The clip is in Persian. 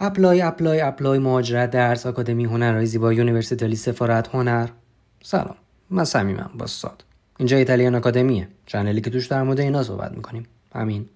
اپلای اپلای اپلای مهاجرت درس آکادمی هنرهای زیبا یونیورسیتالی سفارت هنر سلام من با باستاد اینجا ایتالیان آکادمیه چنلی که توش در مورد اینا صحبت میکنیم همین